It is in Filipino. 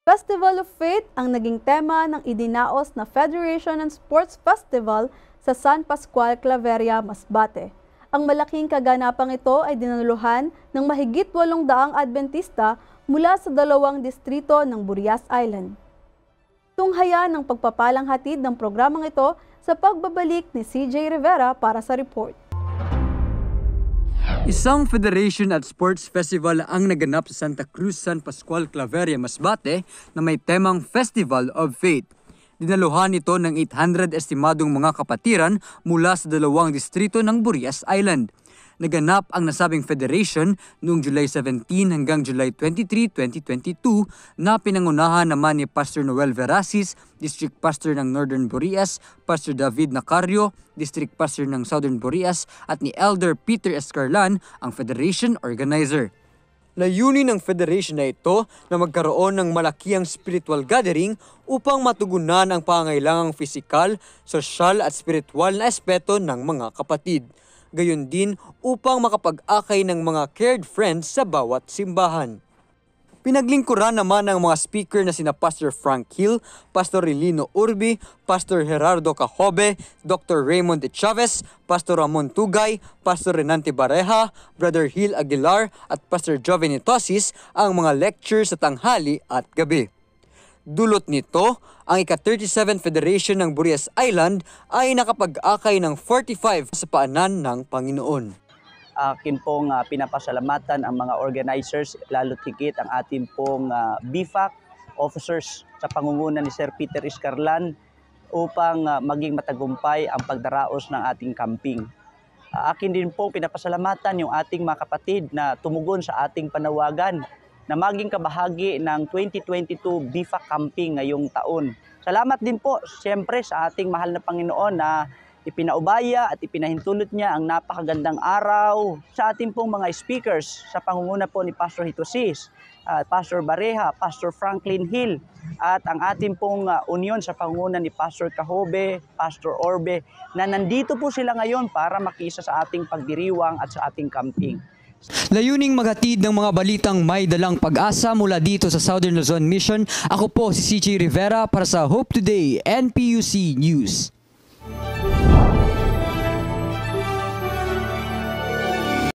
Festival of Faith ang naging tema ng idinaos na Federation and Sports Festival sa San Pascual Claveria, Masbate. Ang malaking kaganapang ito ay dinaluhan ng mahigit 800 Adventista mula sa dalawang distrito ng Burias Island. Tunghaya ng pagpapalang hatid ng programang ito sa pagbabalik ni CJ Rivera para sa report. Isang federation at sports festival ang naganap sa Santa Cruz San Pascual Claveria Masbate na may temang Festival of Faith. Dinaluhan ito ng 800 estimadong mga kapatiran mula sa dalawang distrito ng Burias Island. Naganap ang nasabing federation noong July 17 hanggang July 23, 2022 na pinangunahan naman ni Pastor Noel Verasis, District Pastor ng Northern Boreas, Pastor David Nacario, District Pastor ng Southern Boreas at ni Elder Peter Escarlan, ang federation organizer. Layunin ng federation na ito na magkaroon ng malakihang spiritual gathering upang matugunan ang pangailangang fisikal, sosyal at spiritual na espeto ng mga kapatid gayon din upang makapag-akay ng mga cared friends sa bawat simbahan. Pinaglingkuran naman ng mga speaker na sina Pastor Frank Hill, Pastor Rilino Urbi, Pastor Gerardo Cajobe, Dr. Raymond De Chavez, Pastor Ramon Tugay, Pastor Renante Bareha, Brother Hill Aguilar at Pastor Jovene Tosis ang mga lecture sa tanghali at gabi. Dulot nito, ang ika-37 Federation ng Burias Island ay nakapag-akay ng 45 sa paanan ng Panginoon. Akin pong uh, pinapasalamatan ang mga organizers, lalo tigit ang ating pong uh, ah, BFAC officers sa pangunguna ni Sir Peter Iscarlan upang uh, maging matagumpay ang pagdaraos ng ating camping. Uh, akin din pong pinapasalamatan yung ating mga kapatid na tumugon sa ating panawagan na maging kabahagi ng 2022 BIFA Camping ngayong taon. Salamat din po siyempre sa ating mahal na Panginoon na ipinaubaya at ipinahintulot niya ang napakagandang araw sa ating pong mga speakers sa pangunguna po ni Pastor Hitosis, uh, ah, Pastor Bareha, Pastor Franklin Hill at ang ating pong uh, union sa pangunguna ni Pastor Kahobe, Pastor Orbe na nandito po sila ngayon para makiisa sa ating pagdiriwang at sa ating camping. Layuning maghatid ng mga balitang may dalang pag-asa mula dito sa Southern Luzon Mission, ako po si CJ Rivera para sa Hope Today NPUC News.